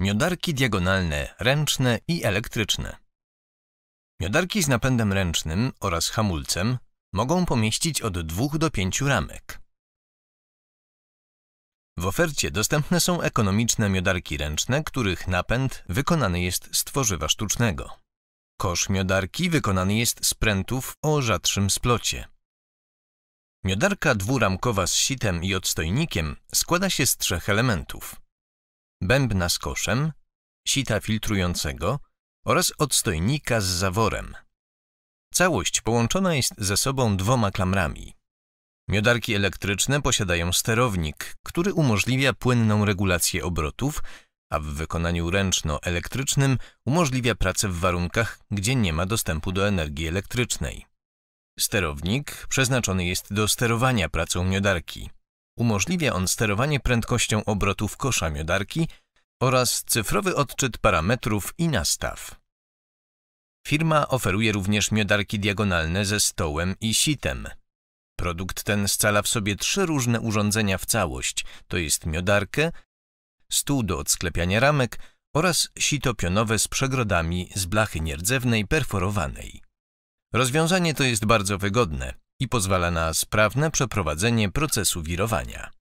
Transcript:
Miodarki diagonalne, ręczne i elektryczne. Miodarki z napędem ręcznym oraz hamulcem mogą pomieścić od 2 do 5 ramek. W ofercie dostępne są ekonomiczne miodarki ręczne, których napęd wykonany jest z tworzywa sztucznego. Kosz miodarki wykonany jest z prętów o rzadszym splocie. Miodarka dwuramkowa z sitem i odstojnikiem składa się z trzech elementów bębna z koszem, sita filtrującego oraz odstojnika z zaworem. Całość połączona jest ze sobą dwoma klamrami. Miodarki elektryczne posiadają sterownik, który umożliwia płynną regulację obrotów, a w wykonaniu ręczno-elektrycznym umożliwia pracę w warunkach, gdzie nie ma dostępu do energii elektrycznej. Sterownik przeznaczony jest do sterowania pracą miodarki. Umożliwia on sterowanie prędkością obrotów kosza miodarki oraz cyfrowy odczyt parametrów i nastaw. Firma oferuje również miodarki diagonalne ze stołem i sitem. Produkt ten scala w sobie trzy różne urządzenia w całość, to jest miodarkę, stół do odsklepiania ramek oraz sito pionowe z przegrodami z blachy nierdzewnej perforowanej. Rozwiązanie to jest bardzo wygodne i pozwala na sprawne przeprowadzenie procesu wirowania.